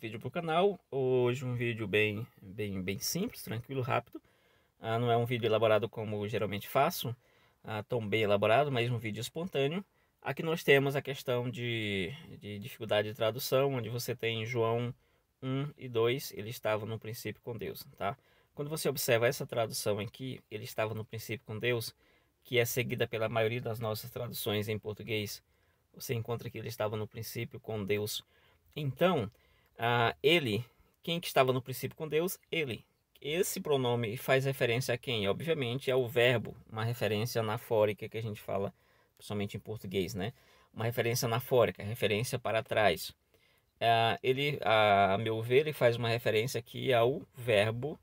vídeo para o canal. Hoje um vídeo bem, bem, bem simples, tranquilo, rápido. Ah, não é um vídeo elaborado como geralmente faço, ah, tão bem elaborado, mas um vídeo espontâneo. Aqui nós temos a questão de, de dificuldade de tradução, onde você tem João 1 e 2, ele estava no princípio com Deus, tá? Quando você observa essa tradução aqui, ele estava no princípio com Deus, que é seguida pela maioria das nossas traduções em português, você encontra que ele estava no princípio com Deus. Então, ah, ele, quem que estava no princípio com Deus? Ele. Esse pronome faz referência a quem? Obviamente é o verbo, uma referência anafórica que a gente fala somente em português, né? Uma referência anafórica, referência para trás. Ah, ele, a, a meu ver, ele faz uma referência aqui ao verbo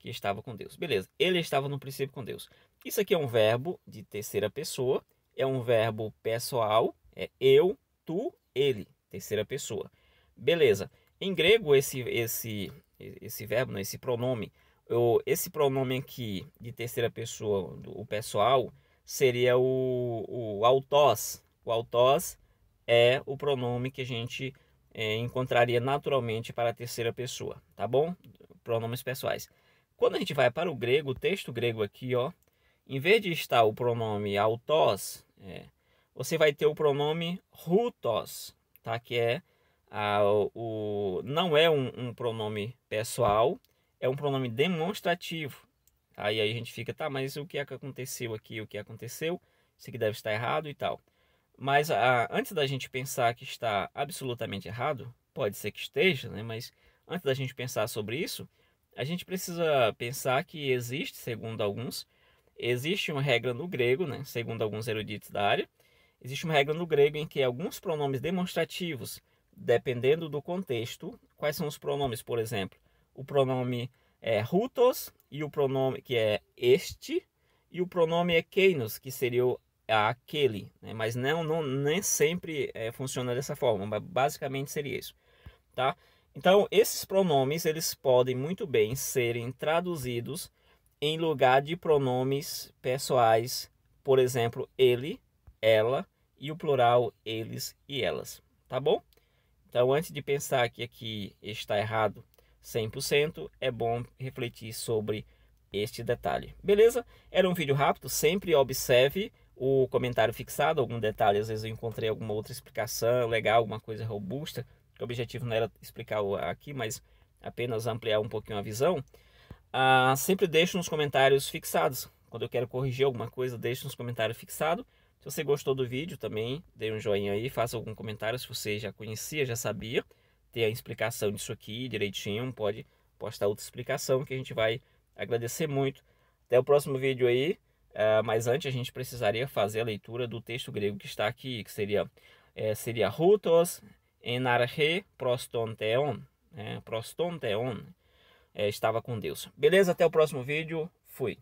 que estava com Deus. Beleza, ele estava no princípio com Deus. Isso aqui é um verbo de terceira pessoa, é um verbo pessoal, é eu, tu, ele, terceira pessoa. Beleza. Em grego, esse, esse, esse verbo, né, esse pronome, esse pronome aqui de terceira pessoa, o pessoal, seria o, o autós. O autós é o pronome que a gente é, encontraria naturalmente para a terceira pessoa, tá bom? Pronomes pessoais. Quando a gente vai para o grego, o texto grego aqui, ó, em vez de estar o pronome autós, é, você vai ter o pronome rutos, tá? Que é ah, o, não é um, um, pronome pessoal, é um pronome demonstrativo. Aí, a gente fica, tá, mas o é que aconteceu aqui, o que aconteceu, isso aqui deve estar errado e tal. Mas ah, antes da gente pensar que está absolutamente errado, pode ser que esteja, né? mas antes da gente pensar sobre isso, a gente precisa pensar que existe, segundo alguns, existe uma regra no grego, né? segundo alguns eruditos da área, existe uma regra no grego em que alguns pronomes demonstrativos dependendo do contexto, quais são os pronomes, por exemplo. O pronome é rutos e o pronome que é este e o pronome é keinos, que seria o, aquele, né? mas não, não nem sempre é, funciona dessa forma, mas basicamente seria isso, tá? Então, esses pronomes, eles podem muito bem serem traduzidos em lugar de pronomes pessoais, por exemplo, ele, ela e o plural eles e elas, tá bom? Então, antes de pensar que aqui está errado 100%, é bom refletir sobre este detalhe. Beleza? Era um vídeo rápido, sempre observe o comentário fixado, algum detalhe, às vezes eu encontrei alguma outra explicação legal, alguma coisa robusta, que o objetivo não era explicar aqui, mas apenas ampliar um pouquinho a visão. Ah, sempre deixo nos comentários fixados. Quando eu quero corrigir alguma coisa, deixo nos comentários fixados se você gostou do vídeo também, dê um joinha aí, faça algum comentário se você já conhecia, já sabia, ter a explicação disso aqui direitinho, pode postar outra explicação que a gente vai agradecer muito. Até o próximo vídeo aí, uh, mas antes a gente precisaria fazer a leitura do texto grego que está aqui, que seria é, seria Rutos enarhe prostonteon, né? prostonteon, é, estava com Deus. Beleza, até o próximo vídeo, fui.